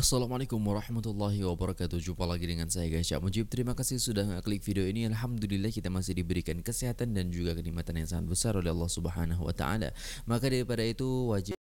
Assalamualaikum warahmatullahi wabarakatuh Jumpa lagi dengan saya guys Cak Mujib Terima kasih sudah klik video ini Alhamdulillah kita masih diberikan kesehatan dan juga kenikmatan yang sangat besar oleh Allah subhanahu wa ta'ala Maka daripada itu wajib